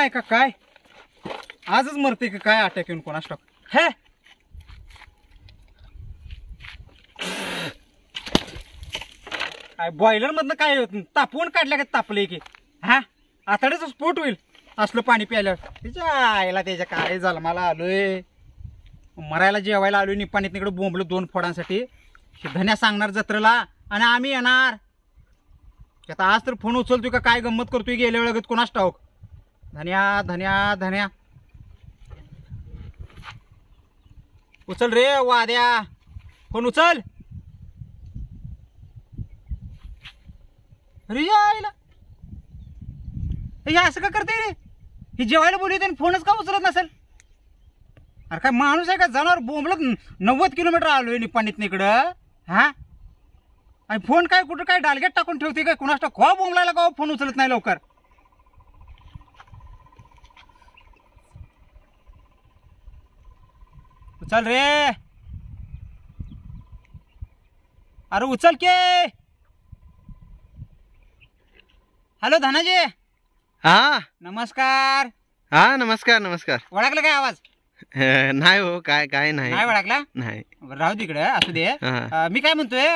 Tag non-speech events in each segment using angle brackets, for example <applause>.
आहे का काय आजच मरते का काय अटॅक येऊन कोणा स्टॉक हे काय बॉयलर मधनं काय होत तापवून काढल्या का तापले की हा आताडेच स्फोट होईल असलं पाणी प्यायला त्याच्या आईला त्याच्या काय झालं मला आलोय मरायला जेवायला आलोय पाणी तिकडे बोंबलो दोन फोडांसाठी धन्या सांगणार जत्रेला आणि आम्ही येणार आता आज तर फोन उचलतोय काय गंमत करतोय गेल्या वेळेगत कोणा स्टॉक धन्या धन्या धन्या उचल रे वाद्या फोन उचल आईला हे असं का करते रे ही जेवायला बोलली होती फोनच का उचलत नसेल अरे काय माणूस आहे का जनावर बोंबलत नव्वद किलोमीटर आलोय निपाणीतनं इकडं हा आणि फोन काय कुठं काय डालगेट टाकून ठेवते काय कुणास खो बोंबलायला का हो फोन उचलत नाही लवकर उचल रे अरे उचल के हॅलो धनाजी हा नमस्कार हा नमस्कार नमस्कार ओळखला काय आवाज नाही हो काय काय नाही काय ओळखला नाही राहू तिकडे असू दे मी काय म्हणतोय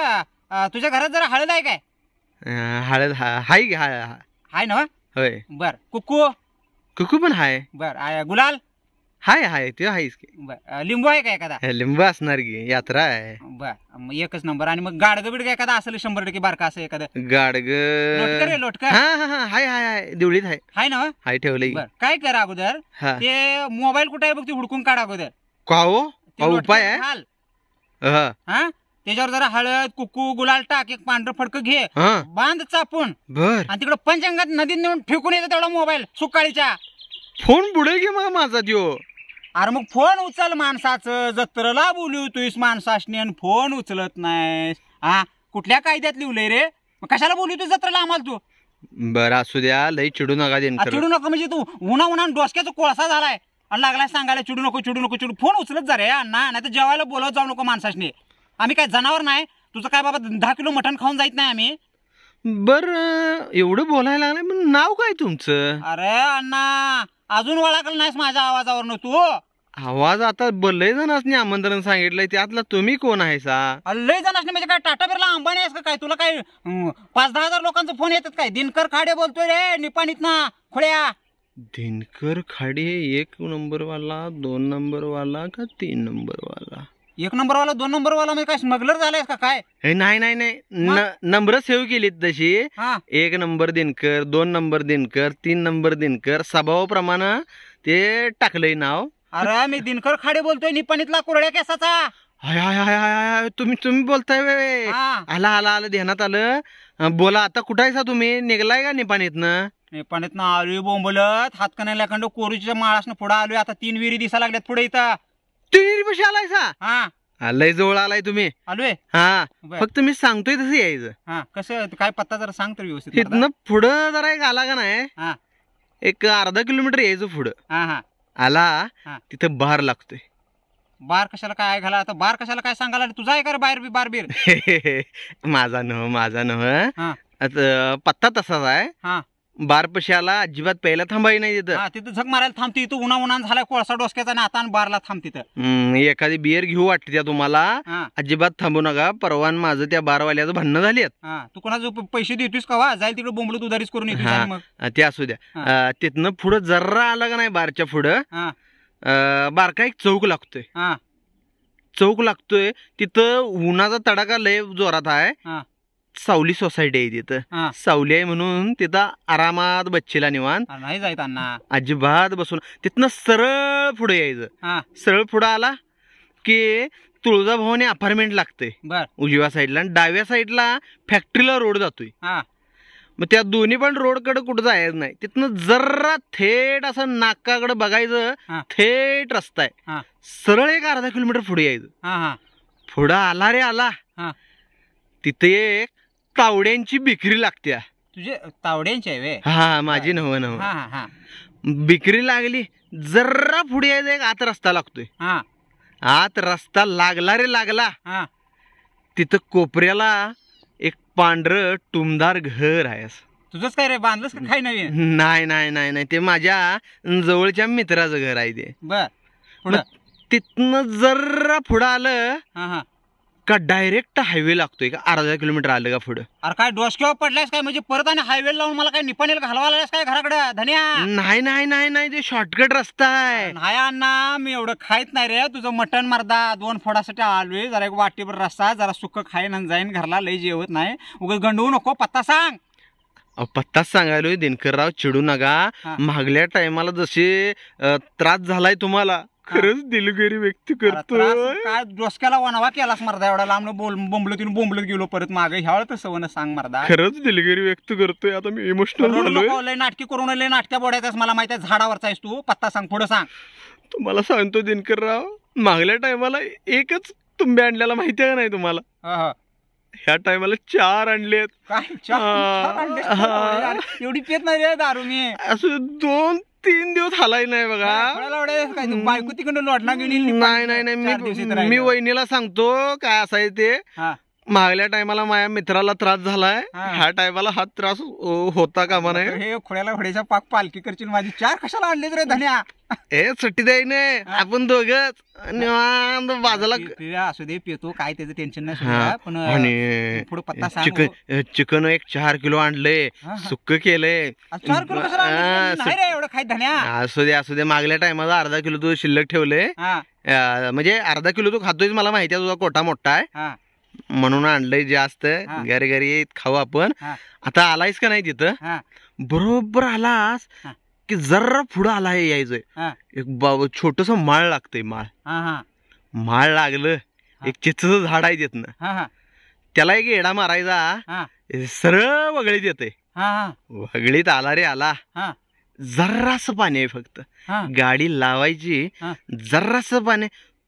तुझ्या घरात जरा हळद आहे काय हळद हाय हाय ना हो? होय बर कुकू कुकू पण हाय बर गुलाल हाय हाय ते आहेच की लिंबू आहे का एखादा लिंबू असणार की यात्रा आहे बर एकच नंबर आणि मग गाडग बिडग एखादा असेल शंभर टक्के बारका असं एखादं गाडग लोटकर हाय हाय हाय देवळीत आहे हाय ना हो? हाय ठेवलंय काय करा अगोदर ते मोबाईल कुठे आहे बघ ते हुडकून काढा अगोदर का हो? उपाय आहे हा त्याच्यावर जरा हळद कुकू गुलाल टाक एक पांढर फडक घे बांध चापून बर आणि तिकडे पंचांगात नदीत नेऊन फेकून येतो तेवढा मोबाईल सुकाळीच्या फोन बुडेल घे मग माझा त्यो अरे मग फोन उचल माणसाचं जत्रला बोलवतोयस माणसाशनी आणि फोन उचलत नाहीस हा कुठल्या कायद्यात लिहलंय रे मग कशाला तू जत्रला आम्हाला तू बर असू द्या लई चिडू नका दे चिडू नको म्हणजे तू उन्हा उन्हा डोसक्याचा कोळसा झालाय आणि लागलाय सांगायला चिडू नको चिडू नको चिडू फोन उचलत जा रे अण्णा नाही तर जेवायला बोलत जाऊ नको माणसाशनी आम्ही काय जनावर नाही तुझं काय बाबा दहा किलो मटण खाऊन जायत नाही आम्ही बर एवढं बोलायला लागलं नाव काय तुमचं अरे अण्णा अजून ओळखलं नाहीस माझ्या आवाजावर तू हो. आवाज आता लय जणांनी आमंत्रण सांगितलंय त्यातला तुम्ही कोण आहे सा लय जणांनी म्हणजे काय टाटा बिरला अंबानी आहेस काय तुला काय पाच दहा हजार लोकांचा फोन येतात काय दिनकर खाडे बोलतोय रे निपाणीत ना खोड्या दिनकर खाडे एक नंबरवाला दोन नंबरवाला का तीन नंबरवाला एक नंबर वाला दोन वाला म्हणजे काय स्मगलर झालायस का काय नाही नाही नाही नंबर सेव्ह केलीत तशी एक नंबर दिनकर दोन नंबर दिनकर तीन नंबर दिनकर स्वभावाप्रमाणे ते टाकलंय नाव अरे मी दिनकर खाडे बोलतोय निपाणीतला कुरड्या केसाचा हाय हाय हाय हाय हाय, तुम्ही तुम्ही बोलताय आला आला आलं ध्यानात आलं बोला आता कुठं आहे सा तुम्ही निघलाय का निपाणीतनं निपाणीतनं आलोय बोंबलत हातकण्यालाकडं कोरूच्या माळासनं पुढे आलोय आता तीन विहिरी दिसायला लागल्यात पुढे इथं तिरीपाशी लय जवळ आलाय तुम्ही आलोय हा फक्त मी सांगतोय तसं यायचं कसं काय पत्ता जरा सांगतो व्यवस्थित इथन पुढं जरा एक आला का नाही एक अर्धा किलोमीटर यायचं पुढं आला तिथं बार लागतोय बार कशाला काय घाला आता बार कशाला काय सांगायला तुझा आहे का बाहेर बी बार बीर <laughs> माझा न माझा न आता पत्ता तसाच आहे बारपशाला अजिबात पहिला थांबाय नाही तिथं तिथं झक मारायला थांबते तू उन्हा उन्हा झाला कोळसा डोसक्याचा ना आणि बारला थांबते एखादी बियर घेऊ वाटते त्या तुम्हाला अजिबात थांबू नका परवान माझं त्या बारवाल्याचं भांडणं झाली तू कोणा पैसे देतोस का वा जाईल तिकडे बोंबलत उधारीच करून ते असू द्या तिथनं पुढं जरा आलं का नाही बारच्या पुढं बारका एक चौक लागतोय चौक लागतोय तिथं उन्हाचा तडाका लय जोरात आहे सावली सोसायटी आहे तिथं सावली आहे म्हणून तिथं आरामात बच्चीला निवान नाही जायताना अजिबात बसून तिथनं सरळ पुढे यायचं सरळ पुढे आला की तुळजाभवानी अपार्टमेंट लागते उजव्या साईडला आणि डाव्या साईडला फॅक्टरीला रोड जातोय मग त्या दोन्ही पण रोड कडे कुठं जायचं नाही तिथनं जरा थेट असं नाकाकडे बघायचं थेट रस्ता आहे सरळ एक अर्धा किलोमीटर पुढे यायचं पुढं आला रे आला तिथे एक तावड्यांची बिक्री लागत्या तुझे तावड्यांची आहे वे हा माझी नव नव हां बिक्री लागली जर्रा पुढे यायचा एक आत रस्ता लागतोय आत रस्ता लागला रे लागला तिथं कोपऱ्याला एक पांढरं टुमदार घर आहे तुझंच काय रे बांधलंस काय नवीन नाही नाही नाही नाही ते माझ्या जवळच्या मित्राचं घर आहे ते बर तिथन जर्रा पुढं आलं का डायरेक्ट हायवे लागतोय का अर्धा किलोमीटर आलं का पुढे अरे काय किंवा पडलायस काय म्हणजे परत आणि हायवे लावून मला काय हलवा लागलाय काय घराकडे धन्या नाही नाही नाही नाही ते शॉर्टकट रस्ता आहे नाही अण्णा मी एवढं खायत नाही रे तुझं मटण मारदा दोन फोडासाठी आलोय जरा एक वाटीभर रस्ता जरा सुख खाईन आणि जाईन घरला लई जेवत नाही उघड गंडवू नको पत्ता सांग पत्ताच सांगायलोय दिनकरराव चिडू नका मागल्या टायमाला जसे त्रास झालाय तुम्हाला खरंच दिलगिरी व्यक्त करतो काय डोसक्याला वनावा केलास मर्दा एवढा लांब बोल बोंबलत तिने बोंबलत गेलो परत मागे ह्या वेळा सांग मर्दा खरंच दिलगिरी व्यक्त करतोय आता मी इमोशनल लय नाटकी करून लय नाटक्या बोडायचं मला माहिती आहे झाडावरचा आहेस तू पत्ता सांग पुढे सांग तुम्हाला सांगतो राव मागल्या टायमाला एकच तुंबे आणल्याला माहिती आहे नाही तुम्हाला ह्या टायमाला चार आणले एवढी पेत नाही दारू मी असं दोन तीन दिवस हलाय नाही बघा बायको तिकडून लॉटला गेली नाही नाही नाही मी मी वहिनीला सांगतो काय असाय ते मागल्या टायमाला माझ्या मित्राला त्रास झालाय ह्या टायमाला हा त्रास होता का मला हे खोड्याला खोड्याच्या पाक पालखी करची माझी चार कशाला आणले रे धन्या ए सुट्टी द्यायने आपण दोघच बाजूला असू दे पितो काय त्याचं टेन्शन नाही चिकन एक चार किलो आणले सुक्क केले चार एवढं काय धन्या असू दे असू दे मागल्या टायमाला अर्धा किलो तू शिल्लक ठेवले म्हणजे अर्धा किलो तू खातोय मला माहिती आहे तुझा कोटा मोठा आहे म्हणून आणलंय जास्त घरी घरी येत खाऊ आपण आता आलायस का नाही तिथं बरोबर आलास की जरा पुढं आलाय यायचंय एक छोटस माळ लागतंय माळ माळ लागलं एक चिचचं झाड आहे तिथन त्याला एक येडा मारायचा सरळ वगळीत येते वगळीत आला रे आला जर्रास पाणी आहे फक्त गाडी लावायची जर्रास पाणी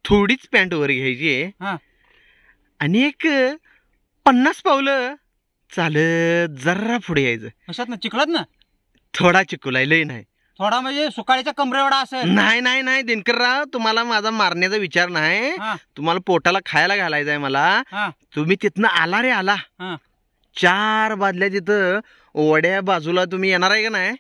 थोडीच पॅन्ट वर घ्यायची आणि एक पन्नास पावलं चालत जरा पुढे यायचं असत ना चिखलात ना थोडा चिकुलाय लय नाही थोडा म्हणजे सुकाळीच्या कमरेवाडा असेल नाही नाही नाही दिनकरराव तुम्हाला माझा मारण्याचा विचार नाही तुम्हाला पोटाला खायला घालायचा आहे मला तुम्ही तिथनं आला रे आला चार बादल्या तिथं ओढ्या बाजूला तुम्ही येणार आहे का नाही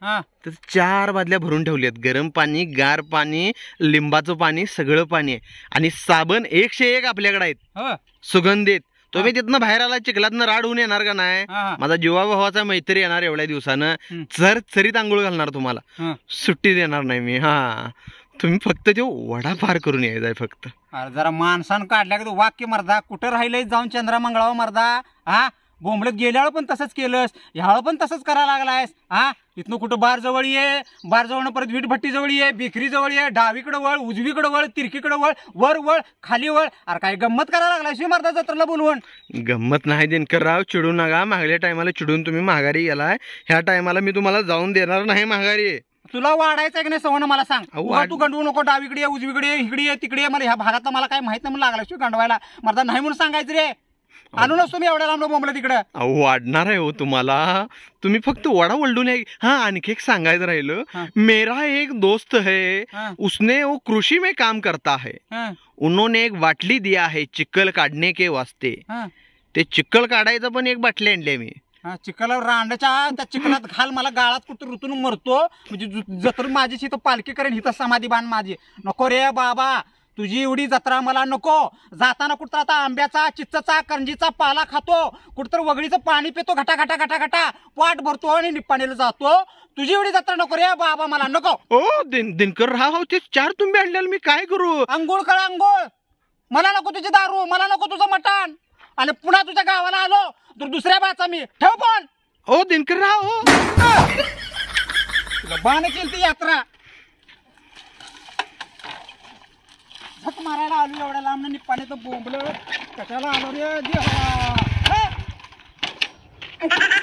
तर चार बादल्या भरून ठेवल्यात गरम पाणी गार पाणी लिंबाचं पाणी सगळं पाणी आहे आणि साबण एकशे एक आपल्याकडे आहेत हो. सुगंधित तुम्ही तिथनं बाहेर आला चिखलातनं राड होऊन येणार का नाही माझा जीवा भावाचा मैत्री येणार एवढ्या दिवसानं चर चरीत आंघोळ घालणार तुम्हाला सुट्टी देणार नाही मी हा तुम्ही फक्त ते वडा पार करून यायचा फक्त जरा माणसान काढल्या वाक्य मर्दा कुठं राहिले जाऊन चंद्रा मंगळावा मर्दा हा बोंबलत गेल्यावर पण तसंच केलंस ह्यावेळ पण तसंच करायला लागलायस हा इथनं कुठं जवळ ये जवळ परत जवळ ये जवळ ये डावीकडं वळ उजवीकडं वळ तिरकीकडे वळ वर वळ खाली वळ अरे काय गंमत करायला लागलाय मारता जत्राला बोलवून गंमत नाही दिनकर राव चिडू नका मागल्या टायमाला चिडून तुम्ही माघारी गेलाय ह्या टायमाला मी तुम्हाला जाऊन देणार नाही माघारी तुला वाढायचं की नाही सवण मला सांग तू गंडवू नको डावीकडे उजवीकडे इकडे तिकडे मला ह्या भागात मला काय माहित नाही लागला शिव गंडवायला मला नाही म्हणून सांगायचं रे आणूनच तुम्ही एवढ्या लांब बोंबला तिकडे वाढणार आहे हो तुम्हाला तुम्ही फक्त वडा वलडून हा आणखी एक सांगायचं राहिलं मेरा एक दोस्त है उसने वो कृषि में काम करता है उन्होंने एक बाटली दिया आहे चिकल काढणे के वास्ते ते चिकल काढायचं पण एक बाटली आणली मी चिखलावर रांडाच्या त्या चिखलात घाल मला गाळात कुठं ऋतून मरतो म्हणजे जर माझी पालखी करेन हिथं समाधी बांध माझी नको रे बाबा तुझी एवढी जत्रा मला नको जाताना कुठं आता आंब्याचा चित्तचा करंजीचा पाला खातो कुठतर वगळीचं पाणी पितो घटा घटा घटा घटा पाट भरतो आणि निपाणी जातो तुझी एवढी जत्रा नको रे बाबा मला नको ओ दिनकर राव हो ते चार तुम्ही आणलेलं मी काय करू अंघोळ कळा अंघोळ मला नको तुझी दारू मला नको तुझं मटण आणि पुन्हा तुझ्या गावाला आलो तर दुसऱ्या बाचा मी ठेव पण हो दिनकर राव हो बाण केली ती यात्रा झट मारायला आलो एवढ्या लांब निप्पाने तो बोंबलं कशाला आलो रे हवा